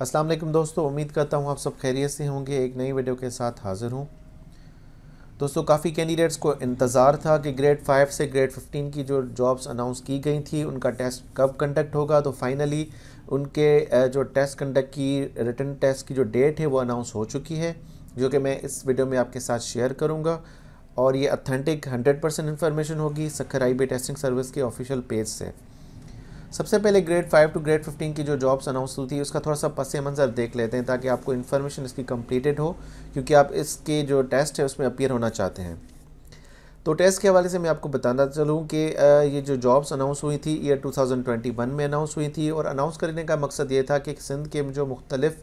अस्सलाम वालेकुम दोस्तों उम्मीद करता हूँ आप सब खैरियत से होंगे एक नई वीडियो के साथ हाज़िर हूँ दोस्तों काफ़ी कैंडिडेट्स को इंतज़ार था कि ग्रेड फाइव से ग्रेड फिफ्टीन की जो जॉब्स अनाउंस की गई थी उनका टेस्ट कब कंडक्ट होगा तो फाइनली उनके जो टेस्ट कंडक्ट की रिटर्न टेस्ट की जो डेट है वो अनाउंस हो चुकी है जो कि मैं इस वीडियो में आपके साथ शेयर करूँगा और ये अथेंटिक हंड्रेड परसेंट इन्फॉर्मेशन होगी सखर आई टेस्टिंग सर्विस के ऑफिशियल पेज से सबसे पहले grade five to grade fifteen की जो जॉब्स अनाउंस हुई थी उसका थोड़ा सा पस मंज़र देख लेते हैं ताकि आपको इन्फॉर्मेशन इसकी कम्प्लीटेड हो क्योंकि आप इसके जो टेस्ट है उसमें अपियर होना चाहते हैं तो टेस्ट के हवाले से मैं आपको बताना चलूँ कि ये जो जॉब्स अनाउंस हुई थी ईयर 2021 में अनाउंस हुई थी और अनाउंस करने का मकसद ये था कि सिंध के जो मुख्तलिफ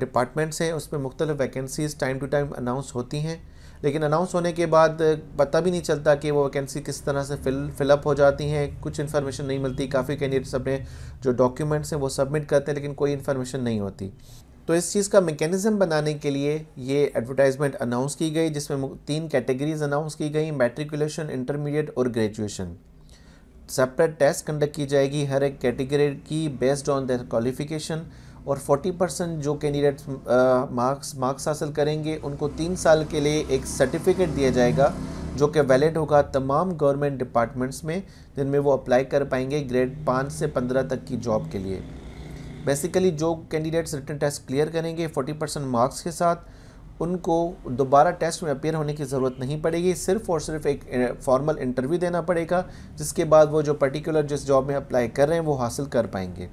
डिपार्टमेंट्स हैं उसमें मुख्तलिफ vacancies time to time announce होती हैं लेकिन अनाउंस होने के बाद पता भी नहीं चलता कि वो वैकेंसी किस तरह से फिल फिलअप हो जाती हैं कुछ इन्फॉर्मेशन नहीं मिलती काफ़ी कैंडिडेट्स अपने जो डॉक्यूमेंट्स हैं वो सबमिट करते हैं लेकिन कोई इन्फॉर्मेशन नहीं होती तो इस चीज़ का मेकेनिज़म बनाने के लिए ये एडवर्टाइजमेंट अनाउंस की गई जिसमें तीन कैटेगरीज अनाउंस की गई मेट्रिकुलेशन इंटरमीडिएट और ग्रेजुएशन सेपरेट टेस्ट कंडक्ट की जाएगी हर एक कैटेगरी की बेस्ड ऑन देयर क्वालिफिकेशन और 40 परसेंट जो कैंडिडेट्स मार्क्स मार्क्स हासिल करेंगे उनको तीन साल के लिए एक सर्टिफिकेट दिया जाएगा जो कि वैलिड होगा तमाम गवर्नमेंट डिपार्टमेंट्स में जिनमें वो अप्लाई कर पाएंगे ग्रेड पाँच से पंद्रह तक की जॉब के लिए बेसिकली जो कैंडिडेट्स रिटर्न टेस्ट क्लियर करेंगे 40 परसेंट मार्क्स के साथ उनको दोबारा टेस्ट में अपेयर होने की ज़रूरत नहीं पड़ेगी सिर्फ और सिर्फ एक फॉर्मल इंटरव्यू देना पड़ेगा जिसके बाद वो जो पर्टिकुलर जिस जॉब में अप्लाई कर रहे हैं वो हासिल कर पाएंगे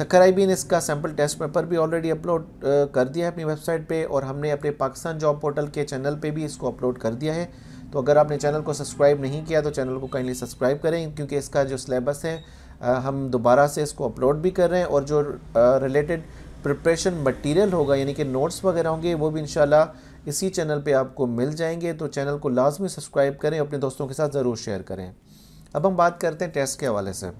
आई इसका सैम्पल टेस्ट पेपर भी ऑलरेडी अपलोड कर दिया है अपनी वेबसाइट पे और हमने अपने पाकिस्तान जॉब पोर्टल के चैनल पे भी इसको अपलोड कर दिया है तो अगर आपने चैनल को सब्सक्राइब नहीं किया तो चैनल को काइंडली सब्सक्राइब करें क्योंकि इसका जो सिलेबस है हम दोबारा से इसको अपलोड भी कर रहे हैं और जो रिलेटेड प्रिपरेशन मटीरियल होगा यानी कि नोट्स वगैरह होंगे वो भी इन इसी चैनल पर आपको मिल जाएंगे तो चैनल को लाजमी सब्सक्राइब करें अपने दोस्तों के साथ ज़रूर शेयर करें अब हम बात करते हैं टेस्ट के हवाले से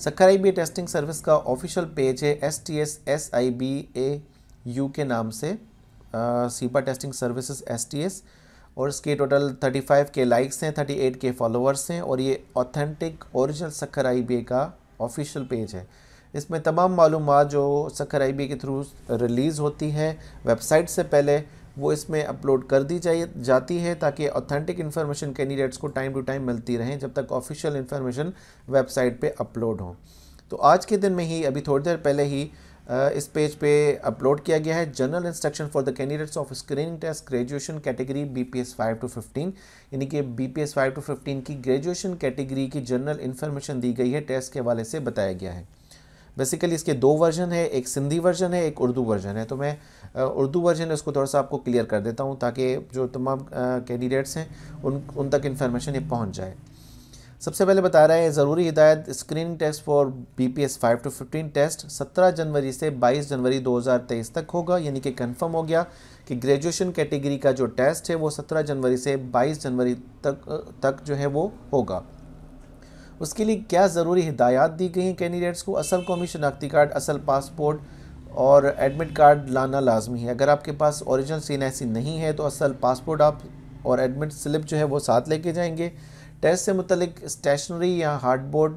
सखर आई टेस्टिंग सर्विस का ऑफिशियल पेज है S T S S I B A U के नाम से सीपा testing services S T S और इसके total thirty five K likes हैं थर्टी एट के फॉलोअर्स हैं और ये ऑथेंटिक ओरिजिनल सखर आई का ऑफिशियल पेज है इसमें तमाम मालूम जो सखर आई के थ्रू रिलीज़ होती हैं वेबसाइट से पहले वो इसमें अपलोड कर दी जाए जाती है ताकि ऑथेंटिक इन्फॉर्मेशन कैंडिडेट्स को टाइम टू टाइम मिलती रहें जब तक ऑफिशियल इन्फॉर्मेशन वेबसाइट पे अपलोड हो तो आज के दिन में ही अभी थोड़ी देर पहले ही इस पेज पे अपलोड किया गया है general instruction for the candidates of screening test graduation category B P S five to fifteen यानी कि B P S five to fifteen की ग्रेजुएशन कैटेगरी की जनरल इन्फॉर्मेशन दी गई है टेस्ट के हवाले से बताया गया है बेसिकली इसके दो वर्जन है एक सिंधी वर्जन है एक उर्दू वर्जन है तो मैं उर्दू वर्जन है उसको थोड़ा सा आपको क्लियर कर देता हूँ ताकि जो तमाम कैंडिडेट्स हैं उन उन तक इन्फॉर्मेशन ये पहुँच जाए सबसे पहले बता रहा है ज़रूरी हिदायत screening test for B P S five to fifteen test सत्रह जनवरी से बाईस जनवरी दो हज़ार तेईस तक होगा यानी कि कन्फर्म हो गया कि ग्रेजुएशन कैटेगरी का जो टेस्ट है वो सत्रह जनवरी से बाईस जनवरी तक तक जो है वो होगा उसके लिए क्या ज़रूरी हिदायत दी गई हैं कैंडिडेट्स को असल कौमी शनाख्ती कार्ड असल पासपोर्ट और एडमिट कार्ड लाना लाजमी है अगर आपके पास ओरिजिनल सी ऐसी नहीं है तो असल पासपोर्ट आप और एडमिट स्लिप जो है वो साथ लेके जाएंगे टेस्ट से मुतलिक स्टेशनरी या हार्डबोर्ड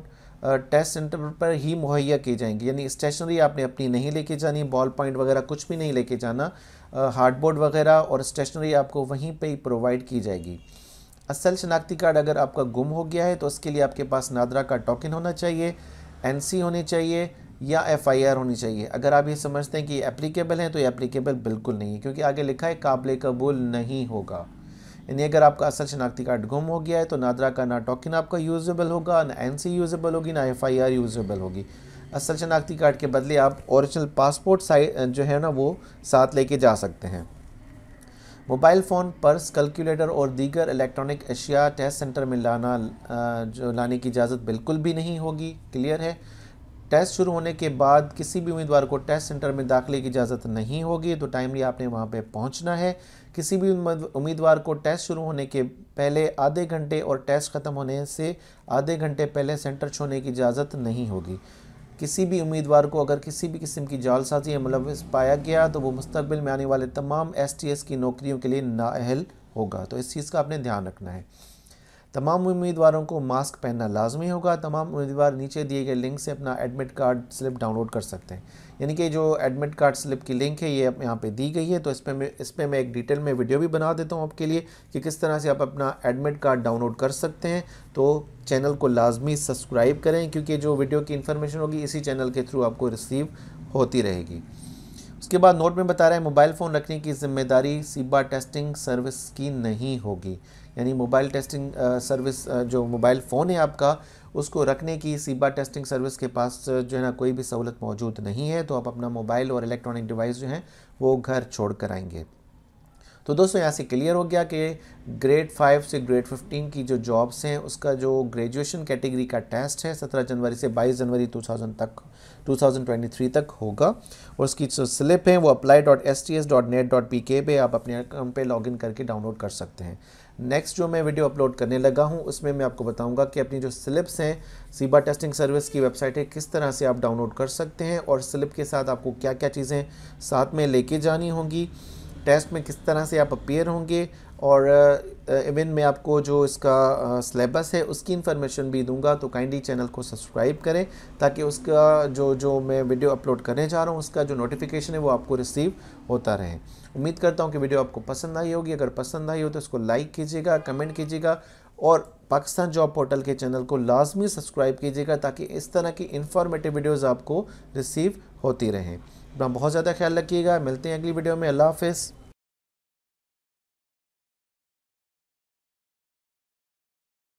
टेस्ट सेंटर पर ही मुहैया की जाएंगी यानी स्टेशनरी आपने अपनी नहीं लेके जानी बॉल पॉइंट वगैरह कुछ भी नहीं लेके जाना हार्डबोर्ड वगैरह और स्टेशनरी आपको वहीं पे ही प्रोवाइड की जाएगी असल शनाख्ती कार्ड अगर आपका गुम हो गया है तो उसके लिए आपके पास नादरा का टोकन होना चाहिए एनसी होनी चाहिए या एफआईआर होनी चाहिए अगर आप ये समझते हैं कि एप्लीकेबल है तो ये एप्लीकेबल बिल्कुल नहीं है क्योंकि आगे लिखा है काबिल कबूल नहीं होगा यानी अगर आपका असल शनाख्ती कार्ड गुम हो गया है तो नादरा का ना टोकन आपका यूजेबल होगा ना एन यूजेबल होगी ना एफ आई यूजेबल होगी असल शनाख्ती कार्ड के बदले आप औरिजिनल पासपोर्ट साइज जो है ना वो साथ लेके जा सकते हैं मोबाइल फ़ोन पर्स कैलकुलेटर और दीगर इलेक्ट्रॉनिक अशिया टेस्ट सेंटर में लाना जो लाने की इजाज़त बिल्कुल भी नहीं होगी क्लियर है टेस्ट शुरू होने के बाद किसी भी उम्मीदवार को टेस्ट सेंटर में दाखिले की इजाज़त नहीं होगी तो टाइमली आपने वहाँ पे पहुँचना है किसी भी उम्मीदवार को टेस्ट शुरू होने के पहले आधे घंटे और टेस्ट ख़त्म होने से आधे घंटे पहले सेंटर छोड़ने की इजाज़त नहीं होगी किसी भी उम्मीदवार को अगर किसी भी किस्म की जालसाजी या मुलविस पाया गया तो वो मुस्तबिल में आने वाले तमाम एस की नौकरियों के लिए नाअहल होगा तो इस चीज़ का आपने ध्यान रखना है तमाम उम्मीदवारों को मास्क पहनना लाजमी होगा तमाम उम्मीदवार नीचे दिए गए लिंक से अपना एडमिट कार्ड स्लिप डाउनलोड कर सकते हैं यानी कि जो एडमिट कार्ड स्लिप की लिंक है ये यहाँ पे दी गई है तो इस पर मैं इस पर मैं एक डिटेल में वीडियो भी बना देता हूँ आपके लिए कि किस तरह से आप अपना एडमिट कार्ड डाउनलोड कर सकते हैं तो चैनल को लाजमी सब्सक्राइब करें क्योंकि जो वीडियो की इन्फॉर्मेशन होगी इसी चैनल के थ्रू आपको रिसीव होती रहेगी उसके बाद नोट में बता रहा है मोबाइल फ़ोन रखने की जिम्मेदारी सीबा टेस्टिंग सर्विस की नहीं होगी यानी मोबाइल टेस्टिंग सर्विस जो मोबाइल फ़ोन है आपका उसको रखने की सीबा टेस्टिंग सर्विस के पास जो है ना कोई भी सहूलत मौजूद नहीं है तो आप अपना मोबाइल और इलेक्ट्रॉनिक डिवाइस जो है वो घर छोड़ कर आएंगे तो दोस्तों यहाँ से क्लियर हो गया कि ग्रेड फाइव से ग्रेड फिफ्टीन की जो जॉब्स हैं उसका जो ग्रेजुएशन कैटेगरी का टेस्ट है सत्रह जनवरी से बाईस जनवरी टू थाउजेंड तक 2023 तक होगा और उसकी जो स्लिप है वो apply dot S T S dot net dot P K पे आप अपने अकाउंट पे लॉगिन करके डाउनलोड कर सकते हैं नेक्स्ट जो मैं वीडियो अपलोड करने लगा हूँ उसमें मैं आपको बताऊँगा कि अपनी जो स्लिप्स हैं सीबा टेस्टिंग सर्विस की वेबसाइट है किस तरह से आप डाउनलोड कर सकते हैं और स्लिप के साथ आपको क्या क्या चीज़ें साथ में लेके जानी होंगी टेस्ट में किस तरह से आप अपेयर होंगे और इवन मैं आपको जो इसका सिलेबस है उसकी इन्फॉर्मेशन भी दूंगा तो काइंडली चैनल को सब्सक्राइब करें ताकि उसका जो जो मैं वीडियो अपलोड करने जा रहा हूँ उसका जो नोटिफिकेशन है वो आपको रिसीव होता रहे उम्मीद करता हूँ कि वीडियो आपको पसंद आई होगी अगर पसंद आई हो तो उसको लाइक कीजिएगा कमेंट कीजिएगा और पाकिस्तान जॉब पोर्टल के चैनल को लाजमी सब्सक्राइब कीजिएगा ताकि इस तरह की इन्फॉर्मेटिव वीडियोज़ आपको रिसीव होती रहें अपना बहुत ज़्यादा ख्याल रखिएगा मिलते हैं अगली वीडियो में अल्लाह हाफिज़